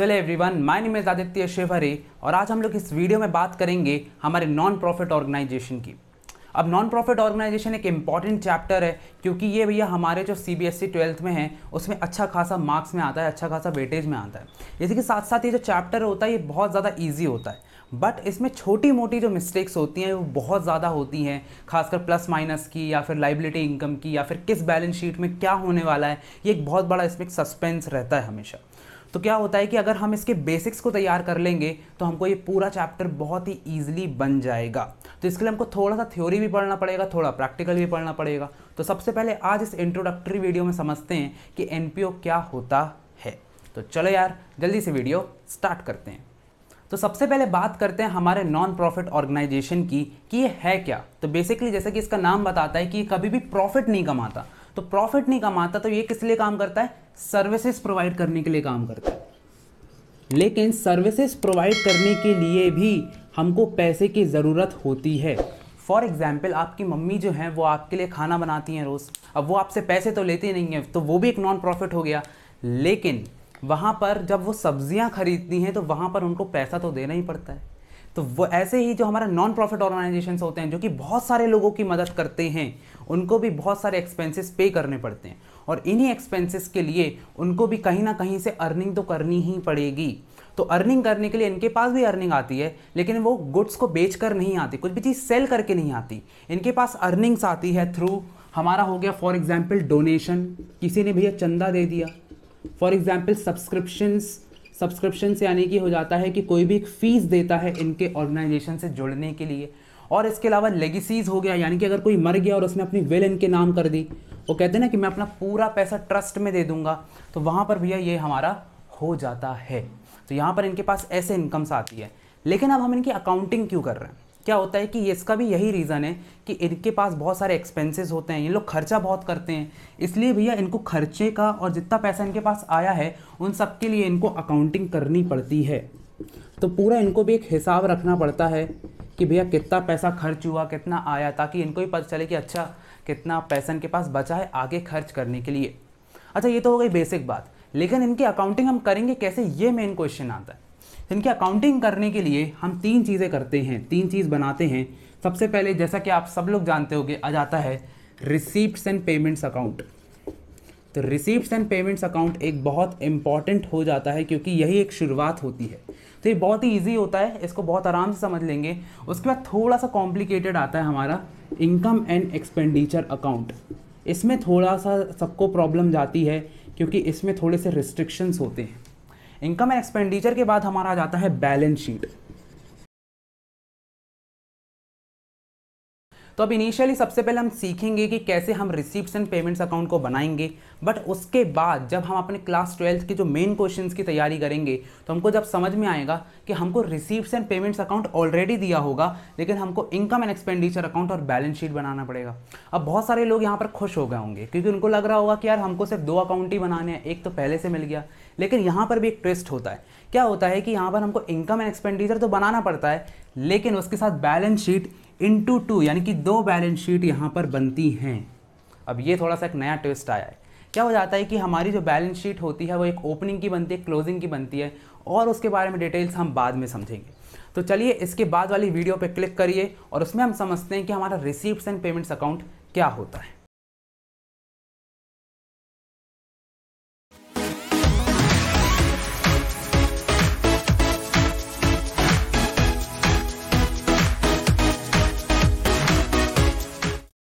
hello everyone my name is Aditya Shevri और आज हम लोग इस वीडियो में बात करेंगे हमारे नॉन प्रॉफिट ऑर्गेनाइजेशन की अब नॉन प्रॉफिट ऑर्गेनाइजेशन एक इम्पॉर्टेंट चैप्टर है क्योंकि ये भैया हमारे जो C B S E twelfth में है उसमें अच्छा खासा मार्क्स में आता है अच्छा खासा वेटेज में आता है इसी के साथ साथ ये जो चैप्टर होता है ये बहुत ज़्यादा ईजी होता है बट इसमें छोटी मोटी जो मिस्टेक्स होती हैं वो बहुत ज़्यादा होती हैं खासकर प्लस माइनस की या फिर लाइबिलिटी इनकम की या फिर किस बैलेंस शीट में क्या होने वाला है ये एक बहुत बड़ा इसमें सस्पेंस रहता है हमेशा तो क्या होता है कि अगर हम इसके बेसिक्स को तैयार कर लेंगे तो हमको ये पूरा चैप्टर बहुत ही ईजिली बन जाएगा तो इसके लिए हमको थोड़ा सा थ्योरी भी पढ़ना पड़ेगा थोड़ा प्रैक्टिकल भी पढ़ना पड़ेगा तो सबसे पहले आज इस इंट्रोडक्टरी वीडियो में समझते हैं कि एन क्या होता है तो चलो यार जल्दी से वीडियो स्टार्ट करते हैं तो सबसे पहले बात करते हैं हमारे नॉन प्रॉफिट ऑर्गेनाइजेशन की कि ये है क्या तो बेसिकली जैसे कि इसका नाम बताता है कि ये कभी भी प्रॉफिट नहीं कमाता तो प्रॉफिट नहीं कमाता तो ये किस लिए काम करता है सर्विसेज प्रोवाइड करने के लिए काम करता है लेकिन सर्विसेज प्रोवाइड करने के लिए भी हमको पैसे की ज़रूरत होती है फॉर एग्ज़ाम्पल आपकी मम्मी जो है वो आपके लिए खाना बनाती हैं रोज़ अब वो आपसे पैसे तो लेती नहीं है तो वो भी एक नॉन प्रॉफिट हो गया लेकिन वहाँ पर जब वो सब्ज़ियाँ खरीदती हैं तो वहाँ पर उनको पैसा तो देना ही पड़ता है तो वो ऐसे ही जो हमारा नॉन प्रॉफिट ऑर्गेनाइजेशन होते हैं जो कि बहुत सारे लोगों की मदद करते हैं उनको भी बहुत सारे एक्सपेंसेस पे करने पड़ते हैं और इन्हीं एक्सपेंसेस के लिए उनको भी कहीं ना कहीं से अर्निंग तो करनी ही पड़ेगी तो अर्निंग करने के लिए इनके पास भी अर्निंग आती है लेकिन वो गुड्स को बेच कर नहीं आती कुछ भी चीज़ सेल करके नहीं आती इनके पास अर्निंग्स आती है थ्रू हमारा हो गया फॉर एग्जाम्पल डोनेशन किसी ने भैया चंदा दे दिया फॉर एग्जाम्पल सब्सक्रिप्शंस सब्सक्रिप्शन से यानी कि हो जाता है कि कोई भी एक फ़ीस देता है इनके ऑर्गेनाइजेशन से जुड़ने के लिए और इसके अलावा लेगेसीज हो गया यानी कि अगर कोई मर गया और उसने अपनी वेल इनके नाम कर दी वो कहते हैं ना कि मैं अपना पूरा पैसा ट्रस्ट में दे दूंगा तो वहाँ पर भैया ये हमारा हो जाता है तो यहाँ पर इनके पास ऐसे इनकम्स आती है लेकिन अब हम इनकी अकाउंटिंग क्यों कर रहे हैं क्या होता है कि ये इसका भी यही रीज़न है कि इनके पास बहुत सारे एक्सपेंसेस होते हैं ये लोग खर्चा बहुत करते हैं इसलिए भैया इनको खर्चे का और जितना पैसा इनके पास आया है उन सब के लिए इनको अकाउंटिंग करनी पड़ती है तो पूरा इनको भी एक हिसाब रखना पड़ता है कि भैया कितना पैसा खर्च हुआ कितना आया ताकि इनको भी पता चले कि अच्छा कितना पैसा इनके पास बचा है आगे खर्च करने के लिए अच्छा ये तो हो गई बेसिक बात लेकिन इनकी अकाउंटिंग हम करेंगे कैसे ये मेन क्वेश्चन आता है इनकी अकाउंटिंग करने के लिए हम तीन चीज़ें करते हैं तीन चीज़ बनाते हैं सबसे पहले जैसा कि आप सब लोग जानते होंगे आ जाता है रिसिप्ट एंड पेमेंट्स अकाउंट तो रिसिप्ट एंड पेमेंट्स अकाउंट एक बहुत इंपॉर्टेंट हो जाता है क्योंकि यही एक शुरुआत होती है तो ये बहुत ही ईजी होता है इसको बहुत आराम से समझ लेंगे उसके बाद थोड़ा सा कॉम्प्लिकेटेड आता है हमारा इनकम एंड एक्सपेंडिचर अकाउंट इसमें थोड़ा सा सबको प्रॉब्लम जाती है क्योंकि इसमें थोड़े से रिस्ट्रिक्शंस होते हैं इनकम एंड एक्सपेंडिचर के बाद हमारा आ जाता है बैलेंस शीट तो अब इनिशियली सबसे पहले हम सीखेंगे कि कैसे हम रिसिप्ट एंड पेमेंट्स अकाउंट को बनाएंगे बट उसके बाद जब हम अपने क्लास ट्वेल्थ की जो मेन क्वेश्चन की तैयारी करेंगे तो हमको जब समझ में आएगा कि हमको receipt and payments account already दिया होगा लेकिन हमको इनकम एंड एक्सपेंडिचर अकाउंट और बैलेंस शीट बनाना पड़ेगा अब बहुत सारे लोग यहाँ पर खुश हो गए होंगे क्योंकि उनको लग रहा होगा कि यार हमको सिर्फ दो अकाउंट ही बनाने हैं एक तो पहले से मिल गया लेकिन यहाँ पर भी एक ट्विस्ट होता है क्या होता है कि यहाँ पर हमको इनकम एंड एक्सपेंडिचर तो बनाना पड़ता है लेकिन उसके साथ बैलेंस शीट इंटू टू यानी कि दो बैलेंस शीट यहाँ पर बनती हैं अब ये थोड़ा सा एक नया ट्विस्ट आया है क्या हो जाता है कि हमारी जो बैलेंस शीट होती है वो एक ओपनिंग की बनती है क्लोजिंग की बनती है और उसके बारे में डिटेल्स हम बाद में समझेंगे तो चलिए इसके बाद वाली वीडियो पर क्लिक करिए और उसमें हम समझते हैं कि हमारा रिसीप्ट एंड पेमेंट्स अकाउंट क्या होता है